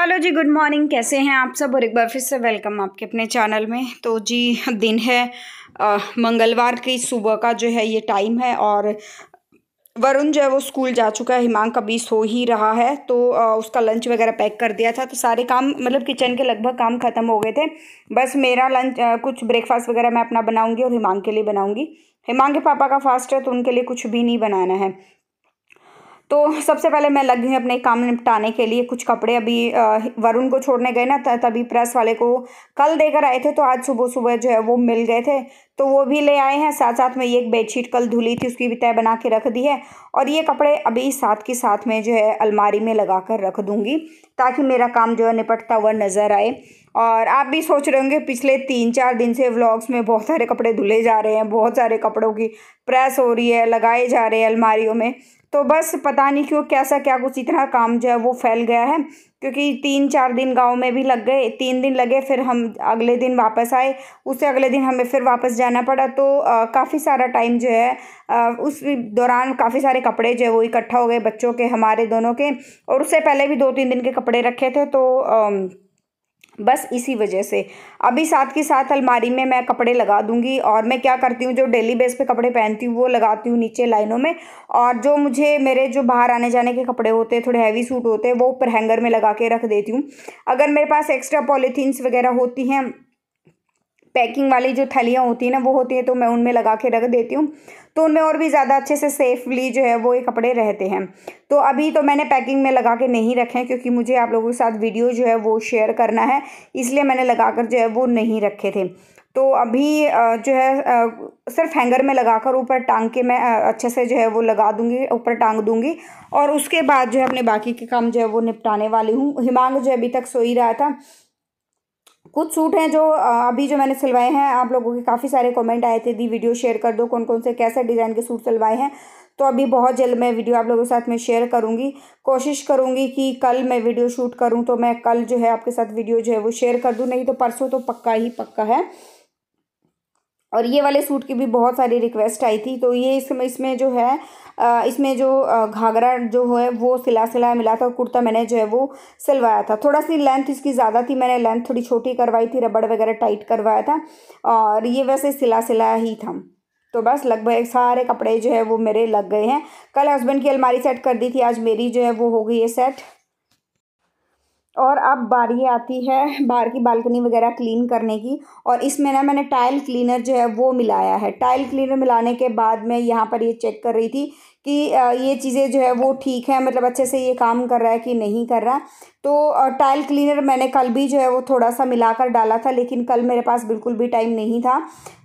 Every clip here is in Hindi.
हेलो जी गुड मॉर्निंग कैसे हैं आप सब और एक बार फिर से वेलकम आपके अपने चैनल में तो जी दिन है आ, मंगलवार की सुबह का जो है ये टाइम है और वरुण जो है वो स्कूल जा चुका है हिमांक अभी सो ही रहा है तो आ, उसका लंच वगैरह पैक कर दिया था तो सारे काम मतलब किचन के लगभग काम ख़त्म हो गए थे बस मेरा लंच आ, कुछ ब्रेकफास्ट वगैरह मैं अपना बनाऊँगी और हिमांक के लिए बनाऊँगी हिमांक के पापा का फास्ट है तो उनके लिए कुछ भी नहीं बनाना है तो सबसे पहले मैं लगी हूँ अपने काम निपटाने के लिए कुछ कपड़े अभी वरुण को छोड़ने गए ना तभी प्रेस वाले को कल देकर आए थे तो आज सुबह सुबह जो है वो मिल गए थे तो वो भी ले आए हैं साथ साथ में ये एक बेडशीट कल धुली थी उसकी भी तय बना के रख दी है और ये कपड़े अभी साथ के साथ में जो है अलमारी में लगा कर रख दूँगी ताकि मेरा काम जो है निपटता हुआ नज़र आए और आप भी सोच रहे होंगे पिछले तीन चार दिन से व्लॉग्स में बहुत सारे कपड़े धुले जा रहे हैं बहुत सारे कपड़ों की प्रेस हो रही है लगाए जा रहे हैं अलमारियों में तो बस पता नहीं क्यों कैसा क्या कुछ इतना काम जो है वो फैल गया है क्योंकि तीन चार दिन गांव में भी लग गए तीन दिन लगे फिर हम अगले दिन वापस आए उससे अगले दिन हमें फिर वापस जाना पड़ा तो काफ़ी सारा टाइम जो है आ, उस दौरान काफ़ी सारे कपड़े जो है वो इकट्ठा हो गए बच्चों के हमारे दोनों के और उससे पहले भी दो तीन दिन के कपड़े रखे थे तो आ, बस इसी वजह से अभी साथ के साथ अलमारी में मैं कपड़े लगा दूंगी और मैं क्या करती हूँ जो डेली बेस पे कपड़े पहनती हूँ वो लगाती हूँ नीचे लाइनों में और जो मुझे मेरे जो बाहर आने जाने के कपड़े होते हैं थोड़े हैवी सूट होते हैं वो ऊपर हैंगर में लगा के रख देती हूँ अगर मेरे पास एक्स्ट्रा पॉलीथीन्स वगैरह होती हैं पैकिंग वाली जो थैलियाँ होती हैं ना वो होती हैं तो मैं उनमें लगा के रख देती हूँ तो उनमें और भी ज़्यादा अच्छे से सेफली जो है वो ये कपड़े रहते हैं तो अभी तो मैंने पैकिंग में लगा के नहीं रखे हैं क्योंकि मुझे आप लोगों के साथ वीडियो जो है वो शेयर करना है इसलिए मैंने लगा कर जो है वो नहीं रखे थे तो अभी जो है सिर्फ हैंगर में लगाकर ऊपर टांग के मैं अच्छे से जो है वो लगा दूंगी ऊपर टांग दूंगी और उसके बाद जो है अपने बाकी के काम जो है वो निपटाने वाली हूँ हिमांग जो है अभी तक सो ही रहा था कुछ सूट हैं जो अभी जो मैंने सिलवाए हैं आप लोगों के काफ़ी सारे कमेंट आए थे दी वीडियो शेयर कर दो कौन कौन से कैसे डिज़ाइन के सूट सिलवाए हैं तो अभी बहुत जल्द मैं वीडियो आप लोगों के साथ में शेयर करूँगी कोशिश करूंगी कि कल मैं वीडियो शूट करूँ तो मैं कल जो है आपके साथ वीडियो जो है वो शेयर कर दूँ नहीं तो परसों तो पक्का ही पक्का है और ये वाले सूट की भी बहुत सारी रिक्वेस्ट आई थी तो ये इसमें इसमें जो है इसमें जो घाघरा जो है वो सिला सिलाया मिला था कुर्ता मैंने जो है वो सिलवाया था थोड़ा सी लेंथ इसकी ज़्यादा थी मैंने लेंथ थोड़ी छोटी करवाई थी रबड़ वगैरह टाइट करवाया था और ये वैसे सिला सिलाया ही था तो बस लगभग सारे कपड़े जो है वो मेरे लग गए हैं कल हस्बैंड की अलमारी सेट कर दी थी आज मेरी जो है वो हो गई है सेट और अब बारी आती है बाहर की बालकनी वगैरह क्लीन करने की और इसमें ना मैंने टाइल क्लीनर जो है वो मिलाया है टाइल क्लीनर मिलाने के बाद मैं यहाँ पर ये चेक कर रही थी कि ये चीज़ें जो है वो ठीक है मतलब अच्छे से ये काम कर रहा है कि नहीं कर रहा तो टाइल क्लीनर मैंने कल भी जो है वो थोड़ा सा मिलाकर डाला था लेकिन कल मेरे पास बिल्कुल भी टाइम नहीं था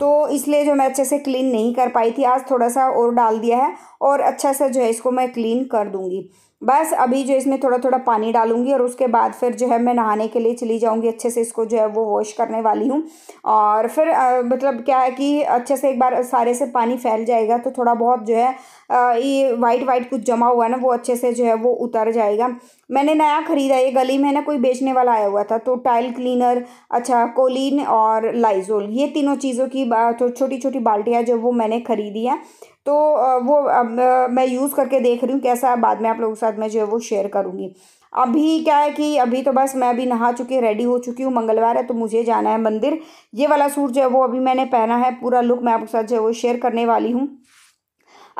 तो इसलिए जो मैं अच्छे से क्लीन नहीं कर पाई थी आज थोड़ा सा और डाल दिया है और अच्छा सा जो है इसको मैं क्लीन कर दूँगी बस अभी जो इसमें थोड़ा थोड़ा पानी डालूंगी और उसके बाद फिर जो है मैं नहाने के लिए चली जाऊंगी अच्छे से इसको जो है वो वॉश करने वाली हूँ और फिर मतलब क्या है कि अच्छे से एक बार सारे से पानी फैल जाएगा तो थोड़ा बहुत जो है आ, ये वाइट वाइट कुछ जमा हुआ है ना वो अच्छे से जो है वो उतर जाएगा मैंने नया ख़रीदा ये गली में ना कोई बेचने वाला आया हुआ था तो टाइल क्लीनर अच्छा कोलिन और लाइजोल ये तीनों चीज़ों की तो छोटी छोटी बाल्टियाँ जो वो मैंने ख़रीदी हैं तो वो मैं यूज़ करके देख रही हूँ कैसा है बाद में आप लोगों के साथ मैं जो है वो शेयर करूँगी अभी क्या है कि अभी तो बस मैं अभी नहा चुकी रेडी हो चुकी हूँ मंगलवार है तो मुझे जाना है मंदिर ये वाला सूट जो है वो अभी मैंने पहना है पूरा लुक मैं आपके साथ जो है वो शेयर करने वाली हूँ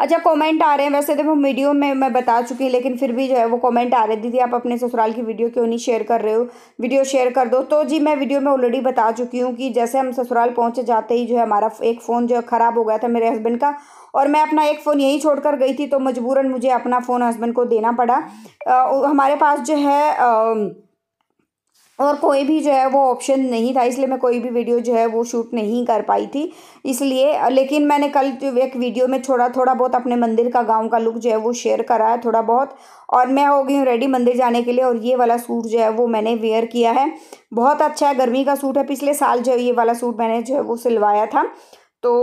अच्छा कमेंट आ रहे हैं वैसे देखो वीडियो में मैं बता चुकी हूँ लेकिन फिर भी जो है वो कमेंट आ रहे दीदी आप अपने ससुराल की वीडियो क्यों नहीं शेयर कर रहे हो वीडियो शेयर कर दो तो जी मैं वीडियो में ऑलरेडी बता चुकी हूँ कि जैसे हम ससुराल पहुँचे जाते ही जो है हमारा एक फ़ोन जो है ख़राब हो गया था मेरे हस्बैंड का और मैं अपना एक फ़ोन यहीं छोड़ कर गई थी तो मजबूरन मुझे अपना फ़ोन हस्बैंड को देना पड़ा हमारे पास जो है आ, और कोई भी जो है वो ऑप्शन नहीं था इसलिए मैं कोई भी वीडियो जो है वो शूट नहीं कर पाई थी इसलिए लेकिन मैंने कल जो एक वीडियो में छोड़ा थोड़ा बहुत अपने मंदिर का गांव का लुक जो है वो शेयर करा है थोड़ा बहुत और मैं हो गई हूँ रेडी मंदिर जाने के लिए और ये वाला सूट जो है वो मैंने वेयर किया है बहुत अच्छा है गर्मी का सूट है पिछले साल जो है ये वाला सूट मैंने जो है वो सिलवाया था तो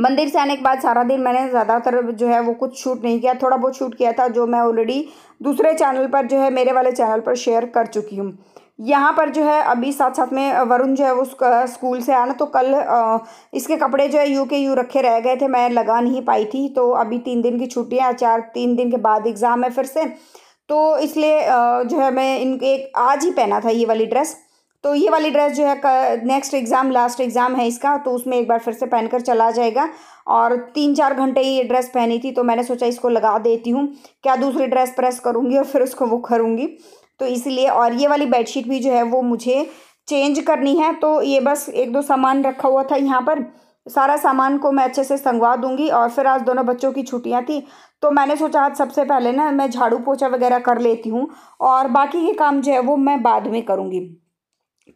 मंदिर से आने के बाद सारा दिन मैंने ज़्यादातर जो है वो कुछ शूट नहीं किया थोड़ा बहुत शूट किया था जो मैं ऑलरेडी दूसरे चैनल पर जो है मेरे वाले चैनल पर शेयर कर चुकी हूँ यहाँ पर जो है अभी साथ साथ में वरुण जो है वो स्कूल से आना तो कल इसके कपड़े जो है यू के यू रखे रह गए थे मैं लगा नहीं पाई थी तो अभी तीन दिन की छुट्टियाँ चार तीन दिन के बाद एग्ज़ाम है फिर से तो इसलिए जो है मैं इनके एक आज ही पहना था ये वाली ड्रेस तो ये वाली ड्रेस जो है नेक्स्ट एग्ज़ाम लास्ट एग्ज़ाम है इसका तो उसमें एक बार फिर से पहनकर चला जाएगा और तीन चार घंटे ही ये ड्रेस पहनी थी तो मैंने सोचा इसको लगा देती हूँ क्या दूसरी ड्रेस प्रेस करूँगी और फिर उसको वो करूँगी तो इसलिए और ये वाली बेडशीट भी जो है वो मुझे चेंज करनी है तो ये बस एक दो सामान रखा हुआ था यहाँ पर सारा सामान को मैं अच्छे से संगवा दूंगी और फिर आज दोनों बच्चों की छुट्टियाँ थी तो मैंने सोचा आज सबसे पहले ना मैं झाड़ू पोछा वगैरह कर लेती हूँ और बाकी के काम जो है वो मैं बाद में करूँगी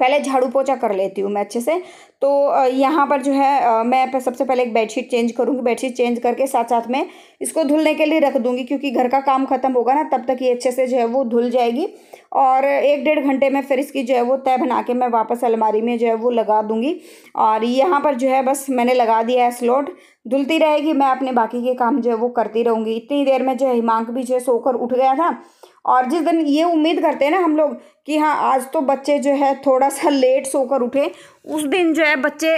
पहले झाड़ू पोछा कर लेती हूँ मैं अच्छे से तो यहाँ पर जो है मैं सबसे पहले एक बेडशीट चेंज करूँगी बेडशीट चेंज करके साथ साथ में इसको धुलने के लिए रख दूँगी क्योंकि घर का काम ख़त्म होगा ना तब तक ये अच्छे से जो है वो धुल जाएगी और एक डेढ़ घंटे में फिर इसकी जो है वो तय बना के मैं वापस अलमारी में जो है वो लगा दूँगी और यहाँ पर जो है बस मैंने लगा दिया है स्लॉट धुलती रहेगी मैं अपने बाकी के काम जो है वो करती रहूँगी इतनी देर में जो है हिमांक भी जो है सोकर उठ गया था और जिस दिन ये उम्मीद करते हैं ना हम लोग कि हाँ आज तो बच्चे जो है थोड़ा सा लेट सोकर उठे उस दिन जो है बच्चे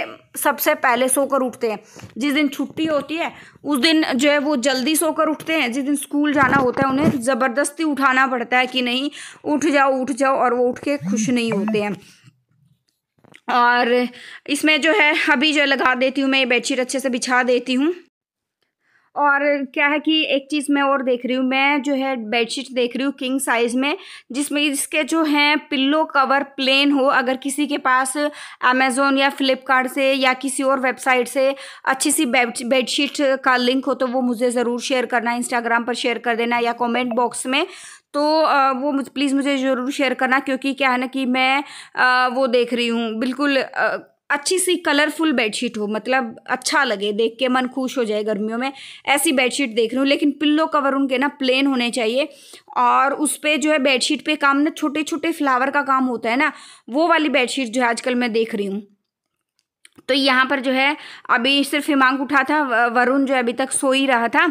सबसे पहले सोकर उठते हैं जिस दिन छुट्टी होती है उस दिन जो है वो जल्दी सोकर उठते हैं जिस दिन स्कूल जाना होता है उन्हें ज़बरदस्ती उठाना पड़ता है कि नहीं उठ जाओ उठ जाओ और वो उठ के खुश नहीं होते हैं और इसमें जो है अभी जो लगा देती हूँ मैं बेडशीट अच्छे से बिछा देती हूँ और क्या है कि एक चीज़ मैं और देख रही हूँ मैं जो है बेडशीट देख रही हूँ किंग साइज़ में जिसमें इसके जो हैं पिल्लो कवर प्लेन हो अगर किसी के पास अमेज़ोन या फ्लिपकार्ट से या किसी और वेबसाइट से अच्छी सी बेडशीट का लिंक हो तो वो मुझे ज़रूर शेयर करना इंस्टाग्राम पर शेयर कर देना या कॉमेंट बॉक्स में तो वो मुझे प्लीज़ मुझे ज़रूर शेयर करना क्योंकि क्या है ना कि मैं वो देख रही हूँ बिल्कुल अच्छी सी कलरफुल बेडशीट हो मतलब अच्छा लगे देख के मन खुश हो जाए गर्मियों में ऐसी बेडशीट देख रही हूँ लेकिन पिल्लो कवर उनके ना प्लेन होने चाहिए और उस पर जो है बेडशीट पे काम ना छोटे छोटे फ्लावर का काम होता है ना वो वाली बेडशीट जो है आजकल मैं देख रही हूँ तो यहाँ पर जो है अभी सिर्फ हिमांक उठा था वरुण जो अभी तक सो ही रहा था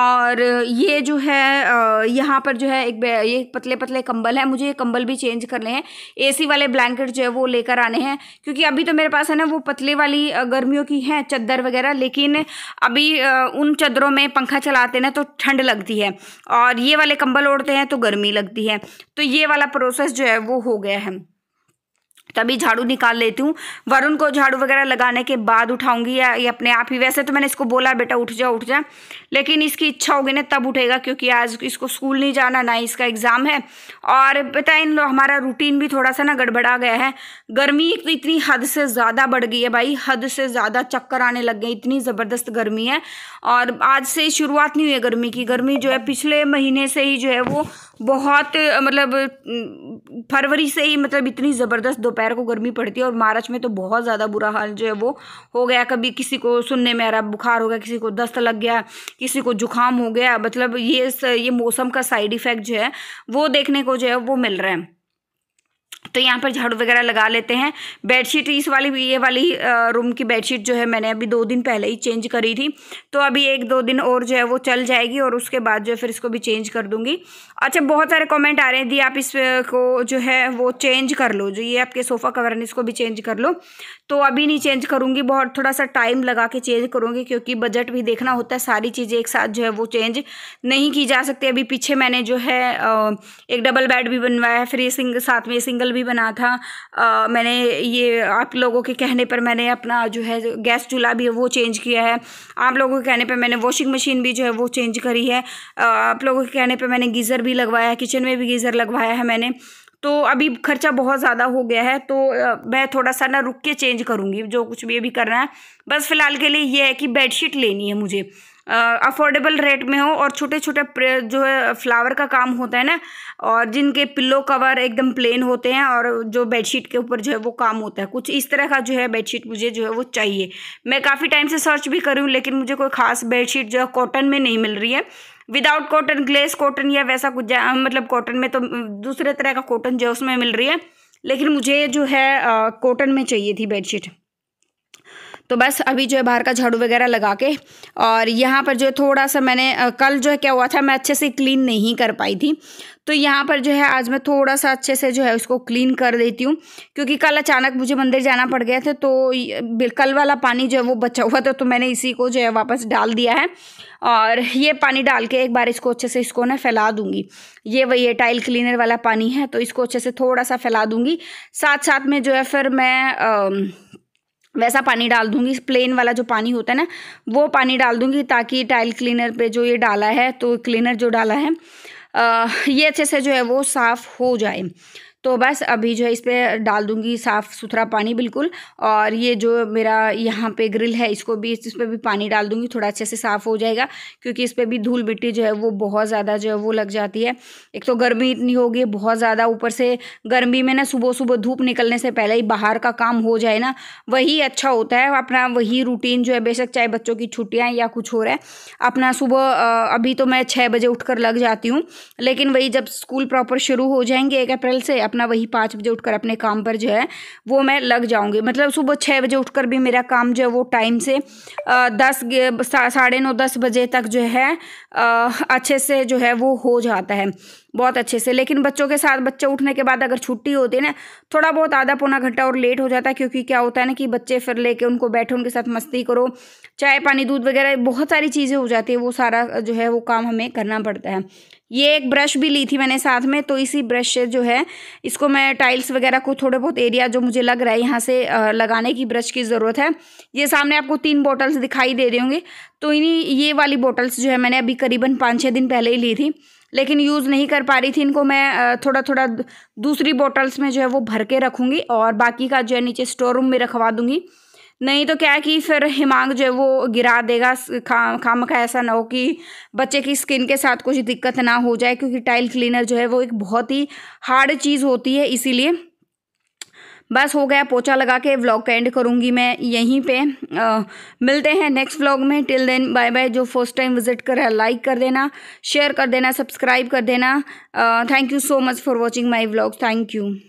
और ये जो है यहाँ पर जो है एक ये पतले पतले कंबल है मुझे ये कंबल भी चेंज करने हैं एसी वाले ब्लैंकेट जो है वो लेकर आने हैं क्योंकि अभी तो मेरे पास है ना वो पतले वाली गर्मियों की हैं चद्दर वगैरह लेकिन अभी उन चदरों में पंखा चलाते ना तो ठंड लगती है और ये वाले कंबल ओढ़ते हैं तो गर्मी लगती है तो ये वाला प्रोसेस जो है वो हो गया है तभी झाड़ू निकाल लेती हूँ वरुण को झाड़ू वगैरह लगाने के बाद उठाऊंगी या ये अपने आप ही वैसे तो मैंने इसको बोला बेटा उठ जा उठ जा लेकिन इसकी इच्छा होगी ना तब उठेगा क्योंकि आज इसको स्कूल नहीं जाना ना इसका एग्ज़ाम है और पता है इन हमारा रूटीन भी थोड़ा सा ना गड़बड़ा गया है गर्मी तो इतनी हद से ज़्यादा बढ़ गई है भाई हद से ज़्यादा चक्कर आने लग गए इतनी ज़बरदस्त गर्मी है और आज से शुरुआत नहीं हुई है गर्मी की गर्मी जो है पिछले महीने से ही जो है वो बहुत मतलब फरवरी से ही मतलब इतनी ज़बरदस्त दोपहर दोपहर को गर्मी पड़ती है और मार्च में तो बहुत ज़्यादा बुरा हाल जो है वो हो गया कभी किसी को सुनने में आ रहा बुखार हो गया किसी को दस्त लग गया किसी को जुकाम हो गया मतलब ये ये मौसम का साइड इफ़ेक्ट जो है वो देखने को जो है वो मिल रहा है तो यहाँ पर झाड़ू वगैरह लगा लेते हैं बेडशीट इस वाली ये वाली रूम की बेडशीट जो है मैंने अभी दो दिन पहले ही चेंज करी थी तो अभी एक दो दिन और जो है वो चल जाएगी और उसके बाद जो है फिर इसको भी चेंज कर दूंगी अच्छा बहुत सारे कमेंट आ रहे हैं दी आप इसको जो है वो चेंज कर लो जो ये आपके सोफ़ा कवर है इसको भी चेंज कर लो तो अभी नहीं चेंज करूँगी बहुत थोड़ा सा टाइम लगा के चेंज करूँगी क्योंकि बजट भी देखना होता है सारी चीज़ें एक साथ जो है वो चेंज नहीं की जा सकती अभी पीछे मैंने जो है एक डबल बेड भी बनवाया फिर ये सिंगल साथ में सिंगल सर्कल भी बना था आ, मैंने ये आप लोगों के कहने पर मैंने अपना जो है गैस चूल्हा भी है वो चेंज किया है आप लोगों के कहने पर मैंने वॉशिंग मशीन भी जो है वो चेंज करी है आ, आप लोगों के कहने पर मैंने गीज़र भी लगवाया है किचन में भी गीज़र लगवाया है मैंने तो अभी खर्चा बहुत ज़्यादा हो गया है तो मैं थोड़ा सा ना रुक के चेंज करूँगी जो कुछ भी अभी करना है बस फ़िलहाल के लिए ये है कि बेडशीट लेनी है मुझे अफोर्डेबल रेट में हो और छोटे छोटे जो है फ्लावर का काम होता है ना और जिनके पिल्लो कवर एकदम प्लेन होते हैं और जो बेडशीट के ऊपर जो है वो काम होता है कुछ इस तरह का जो है बेडशीट मुझे जो है वो चाहिए मैं काफ़ी टाइम से सर्च भी कर रही हूँ लेकिन मुझे कोई ख़ास बेडशीट जो है कॉटन में नहीं मिल रही है विदाउट कॉटन ग्लेस कॉटन या वैसा कुछ मतलब कॉटन में तो दूसरे तरह का कॉटन जो है उसमें मिल रही है लेकिन मुझे जो है कॉटन में चाहिए थी बेडशीट तो बस अभी जो है बाहर का झाड़ू वगैरह लगा के और यहाँ पर जो है थोड़ा सा मैंने कल जो है क्या हुआ था मैं अच्छे से क्लीन नहीं कर पाई थी तो यहाँ पर जो है आज मैं थोड़ा सा अच्छे से जो है उसको क्लीन कर देती हूँ क्योंकि कल अचानक मुझे मंदिर जाना पड़ गया था तो कल वाला पानी जो है वो बचा हुआ था तो मैंने इसी को जो है वापस डाल दिया है और ये पानी डाल के एक बार इसको अच्छे से इसको ना फैला दूंगी ये वही है टाइल क्लीनर वाला पानी है तो इसको अच्छे से थोड़ा सा फैला दूंगी साथ साथ में जो है फिर मैं आ, वैसा पानी डाल दूंगी प्लेन वाला जो पानी होता है ना वो पानी डाल दूंगी ताकि टाइल क्लीनर पे जो ये डाला है तो क्लीनर जो डाला है आ, ये अच्छे से जो है वो साफ़ हो जाए तो बस अभी जो है इस पर डाल दूँगी साफ़ सुथरा पानी बिल्कुल और ये जो मेरा यहाँ पे ग्रिल है इसको भी इस पर भी पानी डाल दूँगी थोड़ा अच्छे से साफ़ हो जाएगा क्योंकि इस पर भी धूल मिट्टी जो है वो बहुत ज़्यादा जो है वो लग जाती है एक तो गर्मी इतनी होगी बहुत ज़्यादा ऊपर से गर्मी में ना सुबह सुबह धूप निकलने से पहले ही बाहर का काम हो जाए ना वही अच्छा होता है अपना वही रूटीन जो है बेशक चाहे बच्चों की छुट्टियाँ या कुछ हो रहा है अपना सुबह अभी तो मैं छः बजे उठ लग जाती हूँ लेकिन वही जब स्कूल प्रॉपर शुरू हो जाएंगे एक अप्रैल से अपना वही पाँच बजे उठकर अपने काम पर जो है वो मैं लग जाऊँगी मतलब सुबह छः बजे उठकर भी मेरा काम जो है वो टाइम से दस साढ़े नौ दस बजे तक जो है अच्छे से जो है वो हो जाता है बहुत अच्छे से लेकिन बच्चों के साथ बच्चे उठने के बाद अगर छुट्टी होती है ना थोड़ा बहुत आधा पौना घंटा और लेट हो जाता है क्योंकि क्या होता है ना कि बच्चे फिर लेके उनको बैठो उनके साथ मस्ती करो चाय पानी दूध वगैरह बहुत सारी चीज़ें हो जाती है वो सारा जो है वो काम हमें करना पड़ता है ये एक ब्रश भी ली थी मैंने साथ में तो इसी ब्रश से जो है इसको मैं टाइल्स वगैरह को थोड़े बहुत एरिया जो मुझे लग रहा है यहाँ से लगाने की ब्रश की ज़रूरत है ये सामने आपको तीन बॉटल्स दिखाई दे रही होंगी तो इन्हीं ये वाली बॉटल्स जो है मैंने अभी करीबन पाँच छः दिन पहले ही ली थी लेकिन यूज़ नहीं कर पा रही थी इनको मैं थोड़ा थोड़ा दूसरी बॉटल्स में जो है वो भर के रखूँगी और बाकी का जो है नीचे स्टोर रूम में रखवा दूँगी नहीं तो क्या है कि फिर हिमांग जो है वो गिरा देगा खा खाम का ऐसा ना हो कि बच्चे की स्किन के साथ कुछ दिक्कत ना हो जाए क्योंकि टाइल क्लीनर जो है वो एक बहुत ही हार्ड चीज़ होती है इसीलिए बस हो गया पोछा लगा के व्लॉग का एंड करूँगी मैं यहीं पे आ, मिलते हैं नेक्स्ट व्लॉग में टिल देन बाय बाय जो फर्स्ट टाइम विजिट कर रहा है लाइक कर देना शेयर कर देना सब्सक्राइब कर देना thank you so much for watching my vlog thank you